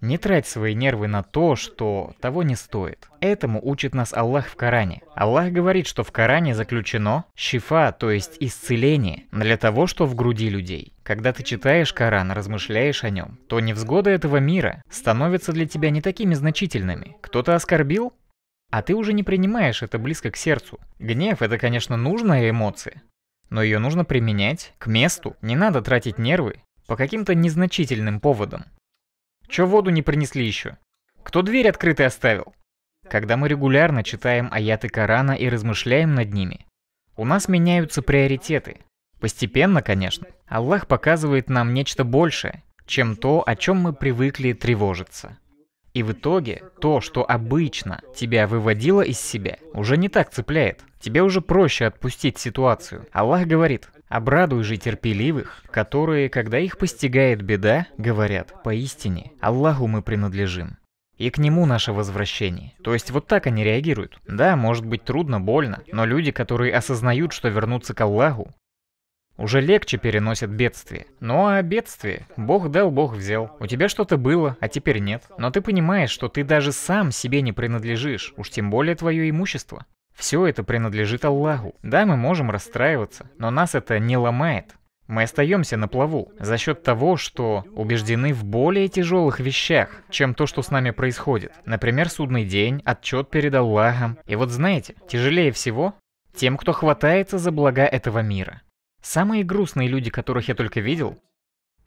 Не трать свои нервы на то, что того не стоит. Этому учит нас Аллах в Коране. Аллах говорит, что в Коране заключено шифа, то есть исцеление, для того, что в груди людей. Когда ты читаешь Коран, размышляешь о нем, то невзгоды этого мира становятся для тебя не такими значительными. Кто-то оскорбил? А ты уже не принимаешь это близко к сердцу. Гнев – это, конечно, нужная эмоция, но ее нужно применять к месту. Не надо тратить нервы по каким-то незначительным поводам. Чё воду не принесли еще? Кто дверь открытой оставил? Когда мы регулярно читаем аяты Корана и размышляем над ними, у нас меняются приоритеты. Постепенно, конечно, Аллах показывает нам нечто большее, чем то, о чем мы привыкли тревожиться. И в итоге то, что обычно тебя выводило из себя, уже не так цепляет. Тебе уже проще отпустить ситуацию. Аллах говорит, Обрадуй же терпеливых, которые, когда их постигает беда, говорят, поистине, Аллаху мы принадлежим. И к нему наше возвращение. То есть вот так они реагируют. Да, может быть трудно, больно, но люди, которые осознают, что вернутся к Аллаху, уже легче переносят бедствие. Ну а бедствие? Бог дал, Бог взял. У тебя что-то было, а теперь нет. Но ты понимаешь, что ты даже сам себе не принадлежишь, уж тем более твое имущество. Все это принадлежит Аллаху. Да, мы можем расстраиваться, но нас это не ломает. Мы остаемся на плаву за счет того, что убеждены в более тяжелых вещах, чем то, что с нами происходит. Например, судный день, отчет перед Аллахом. И вот знаете, тяжелее всего тем, кто хватается за блага этого мира. Самые грустные люди, которых я только видел,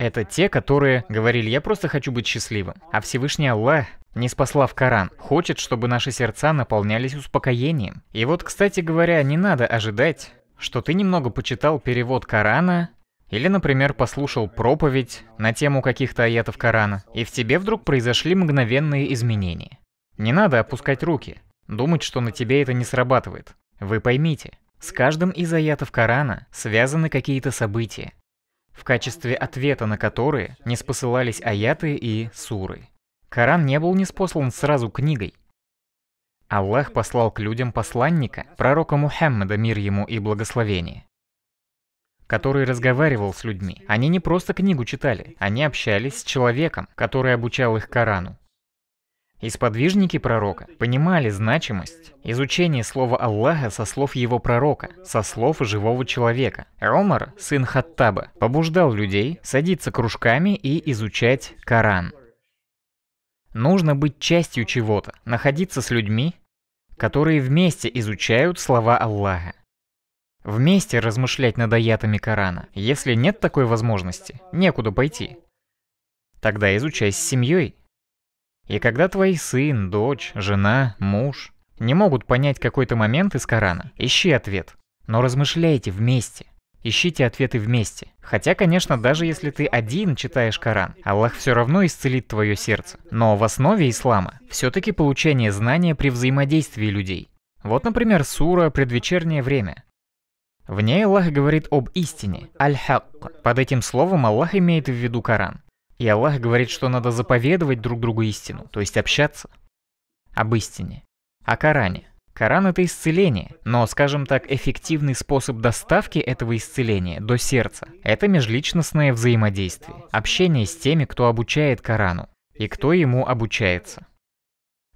это те, которые говорили, я просто хочу быть счастливым. А Всевышний Аллах не спасла в Коран, хочет, чтобы наши сердца наполнялись успокоением. И вот, кстати говоря, не надо ожидать, что ты немного почитал перевод Корана или, например, послушал проповедь на тему каких-то аятов Корана, и в тебе вдруг произошли мгновенные изменения. Не надо опускать руки, думать, что на тебе это не срабатывает. Вы поймите, с каждым из аятов Корана связаны какие-то события, в качестве ответа на которые не спосылались аяты и суры. Коран не был неспослан сразу книгой. Аллах послал к людям посланника, пророка Мухаммада, мир ему и благословение, который разговаривал с людьми. Они не просто книгу читали, они общались с человеком, который обучал их Корану. И сподвижники пророка понимали значимость изучения слова Аллаха со слов его пророка, со слов живого человека. Ромар, сын Хаттаба, побуждал людей садиться кружками и изучать Коран. Нужно быть частью чего-то, находиться с людьми, которые вместе изучают слова Аллаха. Вместе размышлять над аятами Корана. Если нет такой возможности, некуда пойти. Тогда изучай с семьей, и когда твой сын, дочь, жена, муж не могут понять какой-то момент из Корана, ищи ответ. Но размышляйте вместе. Ищите ответы вместе. Хотя, конечно, даже если ты один читаешь Коран, Аллах все равно исцелит твое сердце. Но в основе ислама все-таки получение знания при взаимодействии людей. Вот, например, сура «Предвечернее время». В ней Аллах говорит об истине, аль-хакк. Под этим словом Аллах имеет в виду Коран. И Аллах говорит, что надо заповедовать друг другу истину, то есть общаться об истине. О Коране. Коран – это исцеление, но, скажем так, эффективный способ доставки этого исцеления до сердца – это межличностное взаимодействие, общение с теми, кто обучает Корану и кто ему обучается.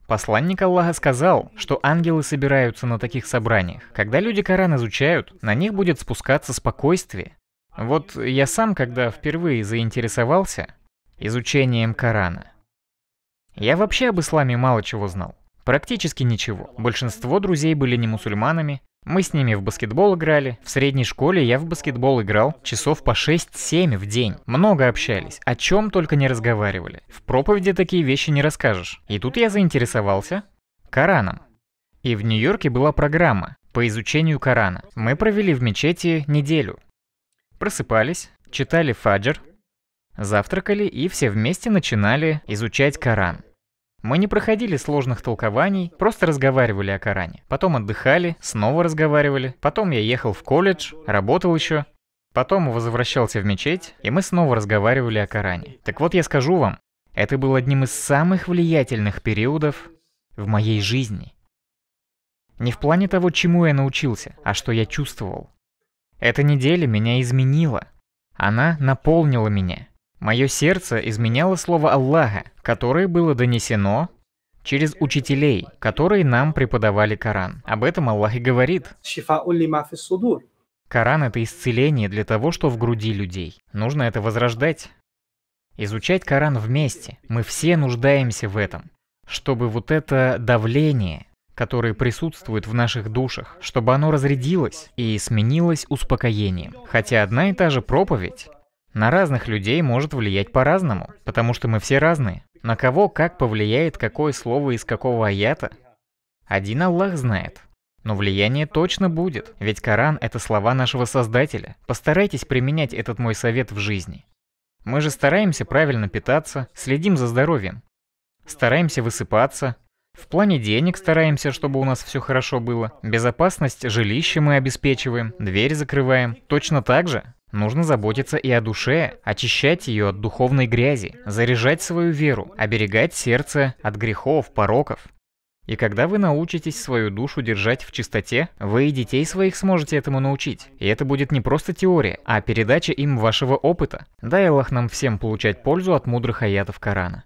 Посланник Аллаха сказал, что ангелы собираются на таких собраниях. Когда люди Коран изучают, на них будет спускаться спокойствие. Вот я сам, когда впервые заинтересовался, изучением Корана. Я вообще об исламе мало чего знал. Практически ничего. Большинство друзей были не мусульманами. Мы с ними в баскетбол играли. В средней школе я в баскетбол играл часов по 6-7 в день. Много общались, о чем только не разговаривали. В проповеди такие вещи не расскажешь. И тут я заинтересовался Кораном. И в Нью-Йорке была программа по изучению Корана. Мы провели в мечети неделю. Просыпались, читали фаджр, завтракали и все вместе начинали изучать Коран. Мы не проходили сложных толкований, просто разговаривали о Коране. Потом отдыхали, снова разговаривали. Потом я ехал в колледж, работал еще. Потом возвращался в мечеть, и мы снова разговаривали о Коране. Так вот я скажу вам, это был одним из самых влиятельных периодов в моей жизни. Не в плане того, чему я научился, а что я чувствовал. Эта неделя меня изменила. Она наполнила меня. Мое сердце изменяло слово Аллаха, которое было донесено через учителей, которые нам преподавали Коран. Об этом Аллах и говорит. Коран – это исцеление для того, что в груди людей. Нужно это возрождать. Изучать Коран вместе. Мы все нуждаемся в этом. Чтобы вот это давление, которое присутствует в наших душах, чтобы оно разрядилось и сменилось успокоением. Хотя одна и та же проповедь на разных людей может влиять по-разному, потому что мы все разные. На кого как повлияет какое слово из какого аята? Один Аллах знает. Но влияние точно будет, ведь Коран – это слова нашего Создателя. Постарайтесь применять этот мой совет в жизни. Мы же стараемся правильно питаться, следим за здоровьем. Стараемся высыпаться. В плане денег стараемся, чтобы у нас все хорошо было. Безопасность жилища мы обеспечиваем, дверь закрываем. Точно так же Нужно заботиться и о душе, очищать ее от духовной грязи, заряжать свою веру, оберегать сердце от грехов, пороков. И когда вы научитесь свою душу держать в чистоте, вы и детей своих сможете этому научить. И это будет не просто теория, а передача им вашего опыта. Дай Аллах нам всем получать пользу от мудрых аятов Корана.